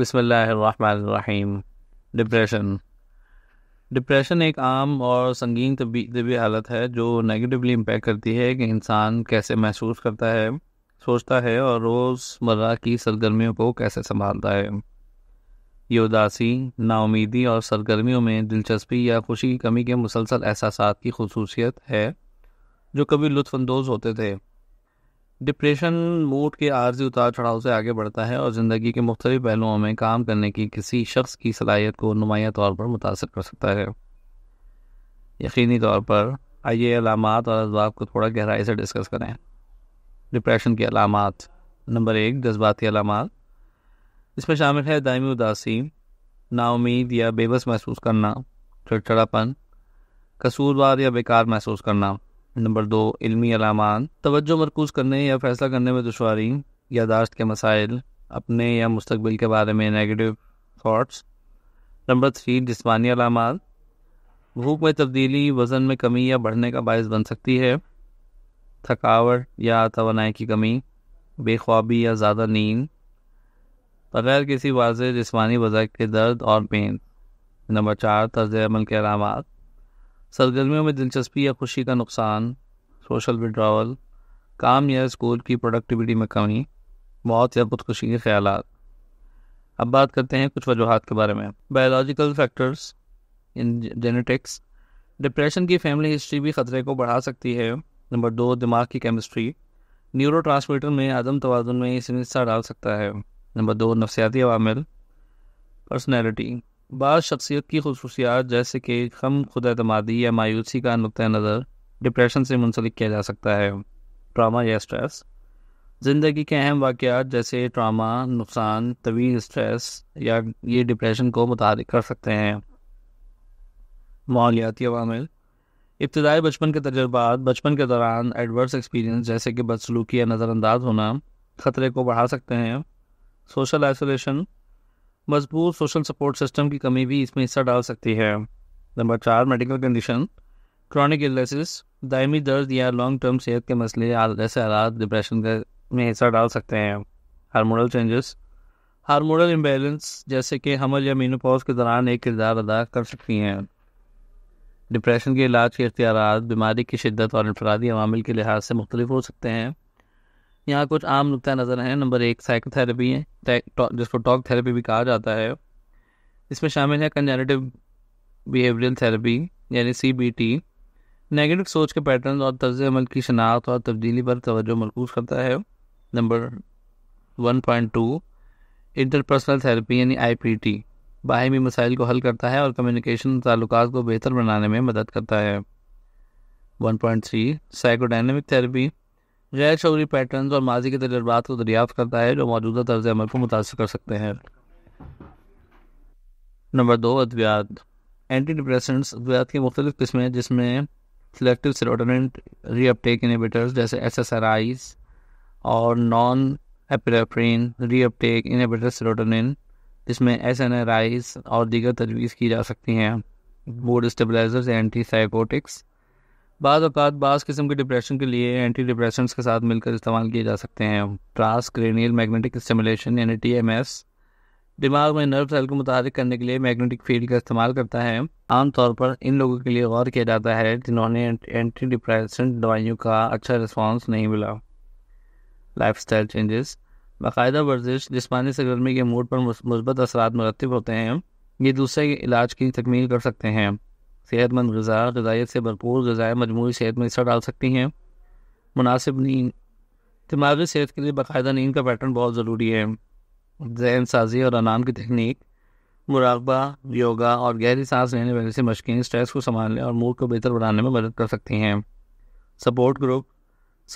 बिसमीम depression depression एक आम और संगीन तबी हालत है जो नेगेटिवली इम्पेक्ट करती है कि इंसान कैसे महसूस करता है सोचता है और रोज़मर्रा की सरगर्मियों को कैसे संभालता है ये उदासी नाउमीदी और सरगर्मियों में दिलचस्पी या खुशी की कमी के मुसलसल एहसास की खसूसियत है जो कभी लुफानंदोज़ होते थे डिप्रेशन मूड के आर्जी उतार चढ़ाव से आगे बढ़ता है और ज़िंदगी के मुख्तलि पहलुओं में काम करने की किसी शख्स की सलाहियत को नुमाया तौर पर मुतासर कर सकता है यकीनी तौर पर आइए अलामत और असबाब को थोड़ा गहराई से डिस्कस करें डिप्रेशन की अलामत नंबर एक जज्बाती अलामत इसमें शामिल है दायमी उदासी नाउमीद या बेबस महसूस करना चिड़चिड़ापन कसूरवार या बेकार महसूस करना नंबर दो इल्मी अलामान तवज्जो मरकूज़ करने या फ़ैसला करने में दुशारी यादाश्त के मसाइल अपने या मुस्तबिल के बारे में नेगेटिव थाट्स नंबर थ्री जिसमानी अलामत भूख में तब्दीली वज़न में कमी या बढ़ने का बायस बन सकती है थकावट या तो की कमी बेख्वाबी या ज़्यादा नींद बगैर किसी वाज जिसमानी वजह के दर्द और पेन नंबर चार तर्ज अमल के अलामत सरगर्मियों में दिलचस्पी या खुशी का नुकसान सोशल विड्रावल काम या स्कूल की प्रोडक्टिविटी में कमी मौत या खुदकुशी के ख्याल अब बात करते हैं कुछ वजूहत के बारे में biological factors in genetics depression की फैमिली हिस्ट्री भी ख़तरे को बढ़ा सकती है नंबर दो दिमाग की केमिस्ट्री न्यूरो में आदम तोज़ुन में इसमें हिस्सा डाल सकता है नंबर दो नफसियाती अवामिल पर्सनैलिटी बाद शख्सियत की खसूसियात जैसे कि हम खुद अतमादी या मायूसी का नुक़ नज़र डिप्रेशन से मुंसलिक किया जा सकता है ट्रामा या स्ट्रेस ज़िंदगी के अहम वाक़ जैसे ट्रामा नुकसान तवील स्ट्रेस या ये डिप्रेशन को मुतहरक कर सकते हैं मालियाती अवामिल इब्तदाई बचपन के तजर्बात बचपन के दौरान एडवर्स एक्सपीरियंस जैसे कि बदसलूकी या नज़रअंदाज होना ख़तरे को बढ़ा सकते हैं सोशल आइसोलेशन मजबूत सोशल सपोर्ट सिस्टम की कमी भी इसमें हिस्सा डाल सकती है नंबर चार मेडिकल कंडीशन क्रॉनिक इलनेसिस दायमी दर्द या लॉन्ग टर्म सेहत के मसले जैसे हालात डिप्रेशन का में हिस्सा डाल सकते हैं हारमोनल चेंजेस हारमोनल इम्बेलेंस जैसे कि हमल या मीनोपॉज के दौरान एक किरदार अदा कर सकती हैं डिप्रेशन के इलाज के इख्तियार बीमारी की शिद्दत और इनफरादी अवामिल के लिहाज से मुख्तलिफ हो सकते हैं यहाँ कुछ आम नुकता नज़र हैं नंबर एक साइकोथेरेपी है जिसको टॉक थेरेपी भी कहा जाता है इसमें शामिल है कंजर्नेटिव बिहेवियरल थेरेपी यानी सी बी टी नेगेटिव सोच के पैटर्न और तर्ज अमल की शनाख्त और तब्दीली पर तोज्जो मरकूज करता है number one point two interpersonal therapy यानी आई पी टी बाहमी मसाइल को हल करता है और कम्युनिकेशन ताल्लुक को बेहतर बनाने में मदद करता है one point three psychodynamic therapy गैर शौरी पैटर्न और माजी के तजर्बात को दरियाफ्त करता है जो मौजूदा तर्ज अमल को मुतासर कर सकते हैं नंबर दो अद्वियात एंटी डिप्रेसेंट्स अद्वियात की मुख्तलिफ किस्में जिसमें सिलेक्टिव सिरोटोनिन रीअपटेक इनहिबिटर्स जैसे एस एस आर आईज और non epinephrine reuptake inhibitor serotonin जिसमें एस एन आर आईज और दीगर तजवीज़ की जा सकती हैं मूड स्टेबलाइजर्स एंटी साइकोटिक्स बाद अवत बास किस्म के डिप्रेशन के लिए एंटी डिप्रेसेंट्स के साथ मिलकर इस्तेमाल किए जा सकते हैं ट्रांस क्रेनियल मैग्नेटिक स्टिमुलेशन यानी टी एम एस दिमाग में नर्व सेल को मुतारक करने के लिए मैग्नेटिक फील्ड का इस्तेमाल करता है आमतौर पर इन लोगों के लिए गौर किया जाता है जिन्होंने एंटी डिप्रेसेंट दवाइयों का अच्छा रिस्पॉन्स नहीं मिला लाइफ स्टाइल चेंजेस बाकायदा वर्जिश जिसमानी सरगर्मी के मूड पर मुस्बत असरात मरतब होते हैं ये दूसरे इलाज की तकमील कर सकते हैं सेहतमंद गज़ा गजाइत से भरपूर गज़ाएँ मजमू सेहत में हिस्सा डाल सकती हैं मुनासिब नींद दिमागी सेहत के लिए बाकायदा नींद का पैटर्न बहुत ज़रूरी है जहन साजी और अनाम की तकनीक मुराकबा योगा और गहरी सांस लेने वाले से मशकिन स्ट्रेस को संभालने और मूड को बेहतर बनाने में मदद कर सकती हैं सपोर्ट ग्रुप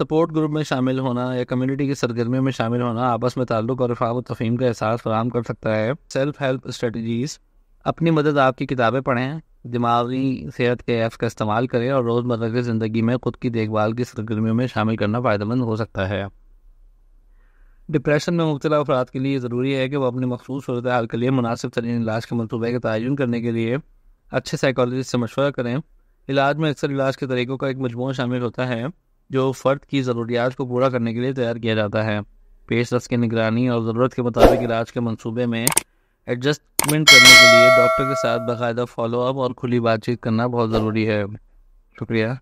सपोर्ट ग्रुप में शामिल होना या कम्युनिटी की सरगर्मियों में शामिल होना आपस में ताल्लुक और रफाव तफीम का एहसास फराम कर सकता है सेल्फ हेल्प स्ट्रेटजीज़ अपनी मदद आपकी किताबें पढ़ें दिमागी सेहत के ऐप्स का इस्तेमाल करें और रोज़मर्रा की ज़िंदगी में खुद की देखभाल की सरगर्मियों में शामिल करना फ़ायदेमंद हो सकता है डिप्रेशन में मुबतला अफराद के लिए ज़रूरी है कि वह अपनी मखसूस सूरत हाल के लिए मुनासिब तरीन इलाज के मनसूबे का तयन करने के लिए अच्छे साइकोलॉजिस्ट से मशवरा करें इलाज में अक्सर इलाज के तरीक़ों का एक मजमू शामिल होता है जो फ़र्द की ज़रूरियात को पूरा करने के लिए तैयार किया जाता है पेश रस की निगरानी और ज़रूरत के मुताबिक इलाज के मनसूबे में एडजस्टमेंट करने के लिए डॉक्टर के साथ बाकायदा फॉलोअप और खुली बातचीत करना बहुत ज़रूरी है शुक्रिया